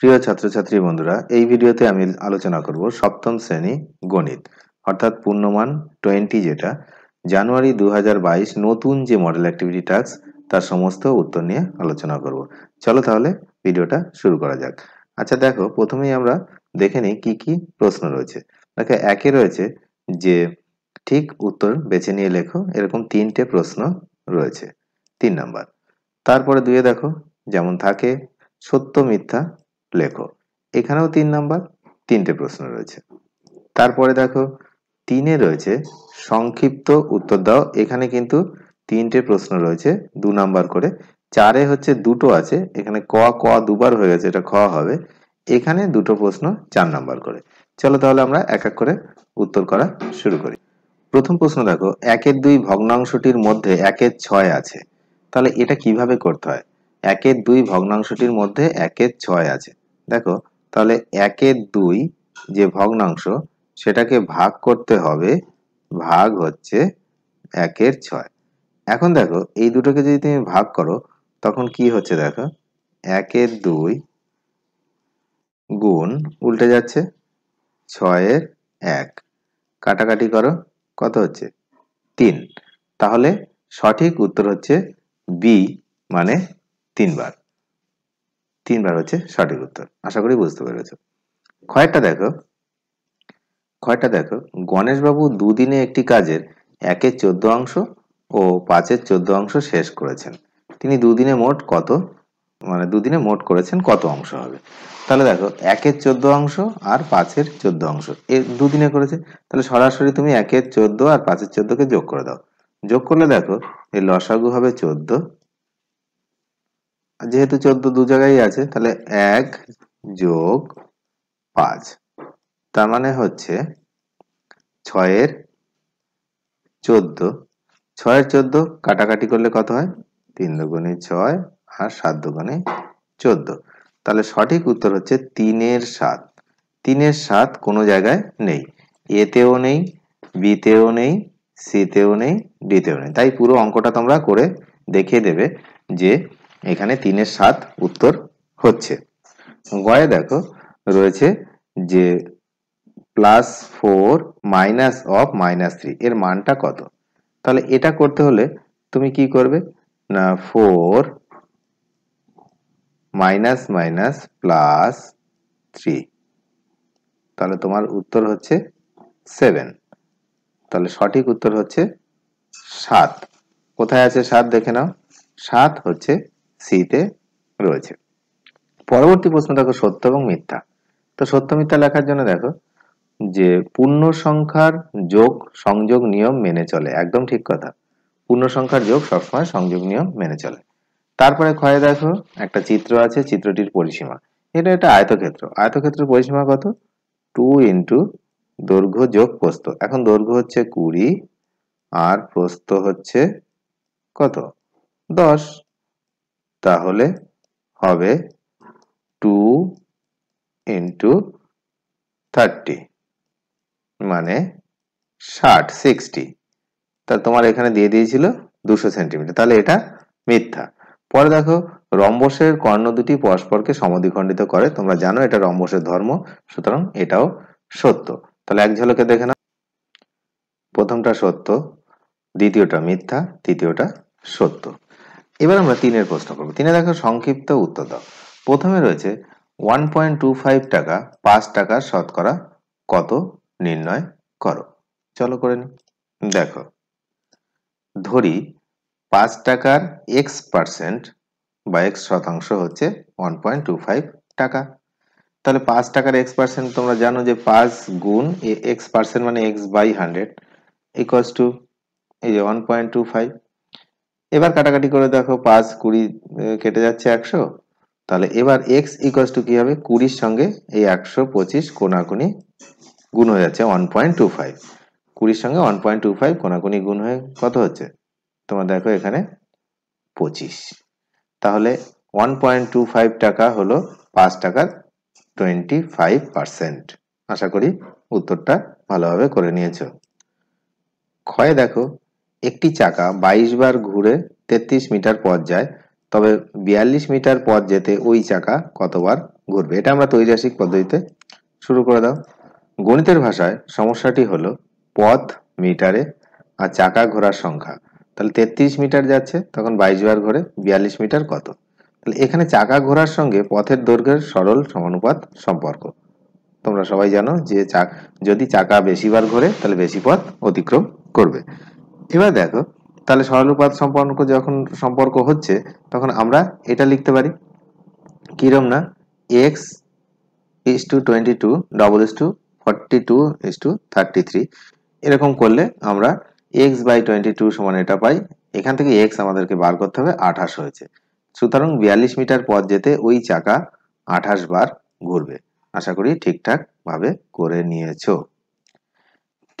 প্রিয় ছাত্রছাত্রী বন্ধুরা এই ভিডিওতে আমি আলোচনা করব সপ্তম শ্রেণী গণিত অর্থাৎ পূর্ণমান টোয়েন্টি যেটা জানুয়ারি দু নতুন যে মডেল অ্যাক্টিভিটি টাস্ক তার সমস্ত উত্তর নিয়ে আলোচনা করব চলো তাহলে ভিডিওটা শুরু করা যাক আচ্ছা দেখো প্রথমেই আমরা দেখে নিই কী কী প্রশ্ন রয়েছে দেখো একে রয়েছে যে ঠিক উত্তর বেছে নিয়ে লেখো এরকম তিনটে প্রশ্ন রয়েছে তিন নাম্বার তারপরে দুয়ে দেখো যেমন থাকে সত্য মিথ্যা লেখো এখানেও তিন নাম্বার তিনটে প্রশ্ন রয়েছে তারপরে দেখো তিনে রয়েছে সংক্ষিপ্ত উত্তর দাও এখানে কিন্তু তিনটে প্রশ্ন রয়েছে দু নাম্বার করে চারে হচ্ছে দুটো আছে এখানে ক ক দুবার হয়ে গেছে এটা খ হবে এখানে দুটো প্রশ্ন চার নাম্বার করে চলো তাহলে আমরা এক এক করে উত্তর করা শুরু করি প্রথম প্রশ্ন দেখো একের দুই ভগ্নাংশটির মধ্যে একের ছয় আছে তাহলে এটা কিভাবে করতে হয় একের দুই ভগ্নাংশটির মধ্যে একের ছয় আছে দেখো তাহলে একের দুই যে ভগ্নাংশ সেটাকে ভাগ করতে হবে ভাগ হচ্ছে একের ছয় এখন দেখো এই দুটোকে যদি তুমি ভাগ করো তখন কি হচ্ছে দেখো একের দুই গুণ উল্টে যাচ্ছে ছয়ের এক কাটাকাটি করো কত হচ্ছে তিন তাহলে সঠিক উত্তর হচ্ছে বি মানে তিনবার তিনবার হচ্ছে সঠিক উত্তর আশা করি বুঝতে পেরেছ ক্ষয়টা দেখো ক্ষয়টা দেখো গণেশবাবু দুদিনে একটি কাজের একের চোদ্দ অংশ ও পাঁচের চোদ্দ অংশ শেষ করেছেন তিনি দুদিনে মোট কত মানে দুদিনে মোট করেছেন কত অংশ হবে তাহলে দেখো একের চোদ্দ অংশ আর পাঁচের চোদ্দ অংশ এর দুদিনে করেছে তাহলে সরাসরি তুমি একের চোদ্দ আর পাঁচের চোদ্দকে যোগ করে দাও যোগ করলে দেখো এই লসাগু হবে চোদ্দ যেহেতু চোদ্দ দু জায়গায় আছে তাহলে এক যোগ পাঁচ তার মানে হচ্ছে ছয়ের চোদ্দ ছয়ের চোদ্দ কাটাকাটি করলে কত হয় তিন দুগুণে ছয় আর সাত দুগুণে চোদ্দ তাহলে সঠিক উত্তর হচ্ছে তিনের সাত তিনের সাত কোনো জায়গায় নেই এতেও নেই বিতেও নেই সিতেও নেই ডিতেও নেই তাই পুরো অঙ্কটা তোমরা করে দেখিয়ে দেবে যে এখানে তিনের সাত উত্তর হচ্ছে গয়ে দেখো রয়েছে যে plus four minus of minus three এর মানটা কত তাহলে এটা করতে হলে তুমি কি করবে না four minus minus plus three তাহলে তোমার উত্তর হচ্ছে সেভেন তাহলে সঠিক উত্তর হচ্ছে সাত কোথায় আছে সাত দেখে নাও সাত হচ্ছে সিতে রয়েছে পরবর্তী প্রশ্ন দেখো সত্য এবং মিথ্যা তো সত্য মিথ্যা লেখার জন্য দেখো যে পূর্ণ সংখ্যার যোগ সংযোগ নিয়ম মেনে চলে একদম ঠিক কথা পূর্ণ সংখ্যার যোগ সবসময় সংযোগ নিয়ম মেনে চলে তারপরে খয়ে দেখো একটা চিত্র আছে চিত্রটির পরিসীমা এটা একটা আয়তক্ষেত্র আয়তক্ষেত্রের পরিসীমা কত টু ইন্টু দৈর্ঘ্য যোগ প্রস্থ এখন দৈর্ঘ্য হচ্ছে কুড়ি আর প্রস্থ হচ্ছে কত দশ তাহলে হবে টু ইন্টু থার্টি মানে ষাট সিক্সটি তা তোমার এখানে দিয়ে দিয়েছিল দুশো সেন্টিমিটার তাহলে এটা মিথ্যা পরে দেখো রম্বসের কর্ণ দুটি পরস্পরকে সমদ্বিখণ্ডিত করে তোমরা জানো এটা রম্বসের ধর্ম সুতরাং এটাও সত্য তাহলে এক ঝলকে দেখে নাও প্রথমটা সত্য দ্বিতীয়টা মিথ্যা তৃতীয়টা সত্য এবার আমরা তিনের প্রশ্ন করবো তিনে দেখো সংক্ষিপ্ত উত্তর দাও প্রথমে রয়েছে ওয়ান পয়েন্ট টু ফাইভ টাকা পাঁচ টাকার শতকরা কত নির্ণয় করো চলো করে নি দেখো ধরি পাঁচ টাকার এক্স পার্সেন্ট বা এক্স শতাংশ হচ্ছে ওয়ান পয়েন্ট টু ফাইভ টাকা তাহলে পাঁচ টাকার এক্স পার্সেন্ট তোমরা জানো যে পাঁচ গুণ এক্স পার্সেন্ট মানে X by hundred equals to এই যে ওয়ান পয়েন্ট টু ফাইভ এবার কাটাকাটি করে দেখো পাঁচ কুড়ি কেটে যাচ্ছে একশো তাহলে এবার এক্স ইকোয়াস টু কী হবে কুড়ির সঙ্গে এই একশো পঁচিশ কোনাকুনি গুণ হয়ে যাচ্ছে ওয়ান পয়েন্ট টু ফাইভ কুড়ির সঙ্গে ওয়ান পয়েন্ট টু ফাইভ কোনাকুনি গুণ হয়ে কত হচ্ছে তোমার দেখো এখানে পঁচিশ তাহলে ওয়ান পয়েন্ট টু ফাইভ টাকা হলো পাঁচ টাকার টোয়েন্টি ফাইভ পারসেন্ট আশা করি উত্তরটা ভালোভাবে করে নিয়েছ ক্ষয় দেখো একটি চাকা বাইশ বার ঘুরে তেত্রিশ মিটার পথ যায় তবে বিয়াল্লিশ মিটার পথ যেতে ওই চাকা কতবার ঘুরবে এটা আমরা তৈরাসিক পদ্ধতিতে শুরু করে দাও গণিতের ভাষায় সমস্যাটি হলো পথ মিটারে আর চাকা ঘোরার সংখ্যা তাহলে তেত্রিশ মিটার যাচ্ছে তখন বাইশ বার ঘোরে বিয়াল্লিশ মিটার কত তাহলে এখানে চাকা ঘোরার সঙ্গে পথের দৈর্ঘ্যের সরল সমানুপাত সম্পর্ক তোমরা সবাই জানো যে চাক যদি চাকা বেশিবার ঘোরে তাহলে বেশি পথ অতিক্রম করবে এবার দেখো তাহলে সরলুপাত সম্পর্ক যখন সম্পর্ক হচ্ছে তখন আমরা এটা লিখতে পারি কিরম না X is to twenty two double is to forty two is to thirty three এরকম করলে আমরা এক্স বাই টোয়েন্টি টু সমান এটা পাই এখান থেকে এক্স আমাদেরকে বার করতে হবে আঠাশ হয়েছে সুতরাং বিয়াল্লিশ মিটার পথ যেতে ওই চাকা আঠাশ বার ঘুরবে আশা করি ঠিকঠাকভাবে করে নিয়েছো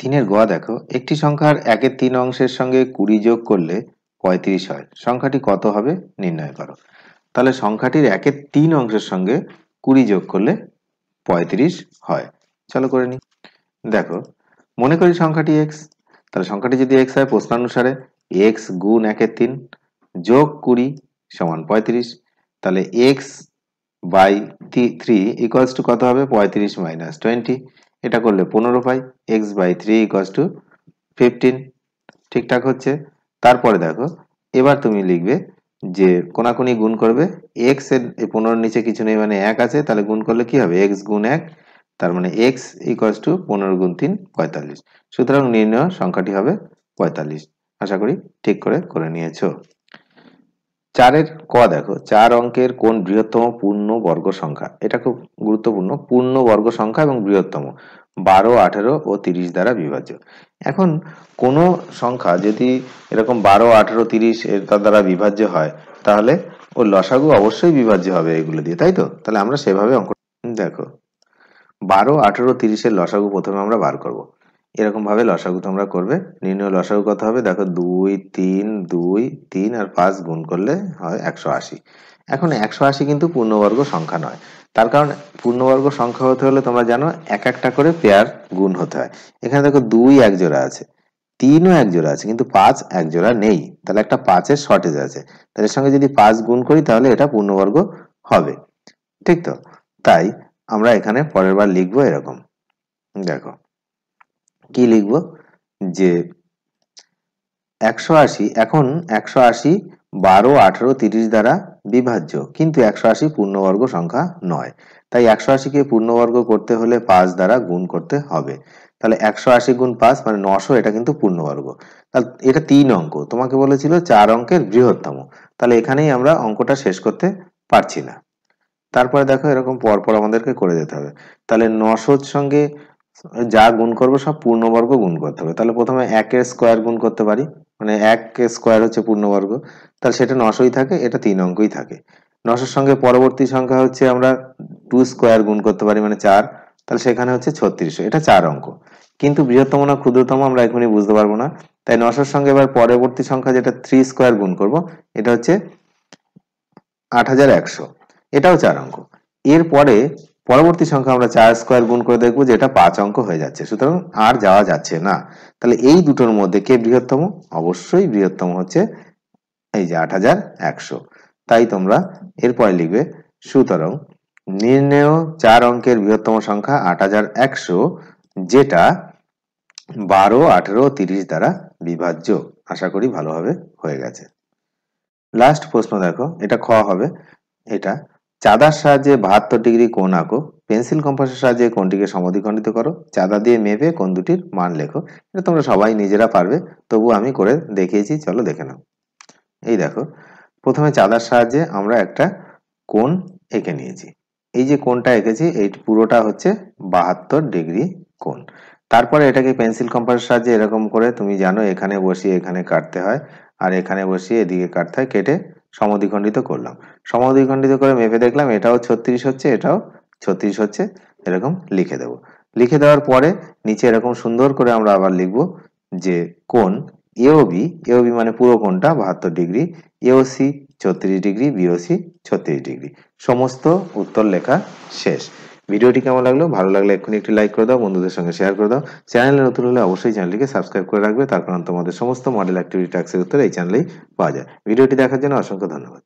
তিনের গোয়া দেখো একটি সংখ্যার একের তিন অংশের সঙ্গে কুড়ি যোগ করলে পঁয়ত্রিশ হয় সংখ্যাটি কত হবে নির্ণয় করো তাহলে সংখ্যাটির একের তিন অংশের সঙ্গে কুড়ি যোগ করলে পঁয়ত্রিশ হয় চলো করে নি দেখো মনে করি সংখ্যাটি এক্স তাহলে সংখ্যাটি যদি এক্স হয় প্রশ্নানুসারে এক্স গুণ একের তিন যোগ কুড়ি সমান পঁয়ত্রিশ তাহলে X by three equals to কত হবে পঁয়ত্রিশ মাইনাস টোয়েন্টি এটা করলে পনেরো পাই X by three equals to fifteen ঠিকঠাক হচ্ছে তারপরে দেখো এবার তুমি লিখবে যে কোনাকুনি গুণ করবে এক্স এর পনেরোর নিচে কিছু নেই মানে এক আছে তাহলে গুণ করলে কি হবে এক্স গুণ এক তার মানে এক্স ইকস টু পনেরো গুণ তিন পঁয়তাল্লিশ সুতরাং নির্ণয় সংখ্যাটি হবে পঁয়তাল্লিশ আশা করি ঠিক করে করে নিয়েছো চারের ক দেখো চার অঙ্কের কোন বৃহত্তম পূর্ণ বর্গ সংখ্যা এটা খুব গুরুত্বপূর্ণ পূর্ণ বর্গ সংখ্যা এবং বৃহত্তম বারো আঠেরো ও তিরিশ দ্বারা বিভাজ্য এখন কোনো সংখ্যা যদি এরকম বারো আঠেরো তিরিশ এর দ্বারা বিভাজ্য হয় তাহলে ও লসাগু অবশ্যই বিভাজ্য হবে এগুলো দিয়ে তাই তো তাহলে আমরা সেভাবে অঙ্ক দেখো বারো আঠেরো তিরিশের লসাগু প্রথমে আমরা বার করবো এরকমভাবে লসাগু তোমরা করবে নির্ণয় লসাগু কত হবে দেখো দুই তিন দুই তিন আর পাঁচ গুণ করলে হয় একশো আশি এখন একশো আশি কিন্তু পূর্ণবর্গ সংখ্যা নয় তার কারণ পূর্ণবর্গ সংখ্যা হতে হলে তোমরা জানো এক একটা করে পেয়ার গুণ হতে হয় এখানে দেখো দুই এক জোড়া আছে তিনও এক জোড়া আছে কিন্তু পাঁচ এক জোড়া নেই তাহলে একটা পাঁচের শর্টেজ আছে তাদের সঙ্গে যদি পাঁচ গুণ করি তাহলে এটা পূর্ণবর্গ হবে ঠিক তো তাই আমরা এখানে পরের বার লিখবো এরকম দেখো কি লিখব যে একশো আশি এখন একশো আশি বারো আঠারো তিরিশ দ্বারা বিভাজ্য কিন্তু একশো আশি পূর্ণবর্গ সংখ্যা নয় তাই একশো আশিকে পূর্ণবর্গ করতে হলে পাঁচ দ্বারা গুণ করতে হবে তাহলে একশো আশি গুণ পাঁচ মানে নশো এটা কিন্তু পূর্ণবর্গ তাহলে এটা তিন অঙ্ক তোমাকে বলেছিল চার অঙ্কের বৃহত্তম তাহলে এখানেই আমরা অঙ্কটা শেষ করতে পারছি না তারপরে দেখো এরকম পরপর আমাদেরকে করে যেতে হবে তাহলে নশোর সঙ্গে যা গুণ করবো সব পূর্ণবর্গ গুণ করতে হবে তাহলে প্রথমে একের স্কোয়ার গুণ করতে পারি মানে এক স্কোয়ার হচ্ছে পূর্ণবর্গ তাহলে সেটা নশোই থাকে এটা তিন অঙ্কই থাকে নশোর সঙ্গে পরবর্তী সংখ্যা হচ্ছে আমরা টু স্কোয়ার গুণ করতে পারি মানে চার তাহলে সেখানে হচ্ছে ছত্রিশশো এটা চার অঙ্ক কিন্তু বৃহত্তম না ক্ষুদ্রতম আমরা এখনই বুঝতে পারবো না তাই নশোর সঙ্গে এবার পরবর্তী সংখ্যা যেটা থ্রি স্কোয়ার গুণ করব এটা হচ্ছে আট হাজার একশো এটাও চার অঙ্ক এরপরে পরবর্তী সংখ্যা আমরা চার স্কোয়ার গুণ করে দেখবো যে এটা পাঁচ অঙ্ক হয়ে যাচ্ছে সুতরাং আর যাওয়া যাচ্ছে না তাহলে এই দুটোর মধ্যে কে বৃহত্তম অবশ্যই বৃহত্তম হচ্ছে এই যে আট হাজার একশো তাই তোমরা এরপরে লিখবে সুতরাং নির্ণেয় চার অঙ্কের বৃহত্তম সংখ্যা আট হাজার একশো যেটা বারো আঠেরো তিরিশ দ্বারা বিভাজ্য আশা করি ভালোভাবে হয়ে গেছে লাস্ট প্রশ্ন দেখো এটা খ হবে এটা চাদার সাহায্যে বাহাত্তর ডিগ্রি কোণ আঁকো পেন্সিল কম্পাসের সাহায্যে কোনটিকে সমাধিখণ্ডিত করো চাঁদা দিয়ে মেপে কোন দুটির মান লেখো এটা তোমরা সবাই নিজেরা পারবে তবু আমি করে দেখিয়েছি চলো দেখে নাও এই দেখো প্রথমে চাঁদার সাহায্যে আমরা একটা কোণ এঁকে নিয়েছি এই যে কোণটা এঁকেছি এই পুরোটা হচ্ছে বাহাত্তর ডিগ্রি কোণ তারপরে এটাকে পেন্সিল কম্পাসের সাহায্যে এরকম করে তুমি জানো এখানে বসিয়ে এখানে কাটতে হয় আর এখানে বসিয়ে এদিকে কাটতে হয় কেটে সমদ্বিখণ্ডিত করলাম সমদ্বিখণ্ডিত করে মেপে দেখলাম এটাও ছত্রিশ হচ্ছে এটাও ছত্রিশ হচ্ছে এরকম লিখে দেব লিখে দেওয়ার পরে নিচে এরকম সুন্দর করে আমরা আবার লিখব যে কোন এওবি এওবি মানে পুরো কোনটা বাহাত্তর ডিগ্রি এওসি ছত্রিশ ডিগ্রি বিওসি ছত্রিশ ডিগ্রি সমস্ত উত্তর লেখা শেষ ভিডিওটি কেমন লাগলো ভালো লাগলে এক্ষুনি একটি লাইক করে দাও বন্ধুদের সঙ্গে শেয়ার করে দাও চ্যানেলে নতুন হলে অবশ্যই চ্যানেলটিকে সাবস্ক্রাইব করে রাখবে তার কারণ তোমাদের সমস্ত মডেল অ্যাক্টিভিটি ট্যাক্সের উত্তর এই চ্যানেলেই পাওয়া যায় ভিডিওটি দেখার জন্য অসংখ্য ধন্যবাদ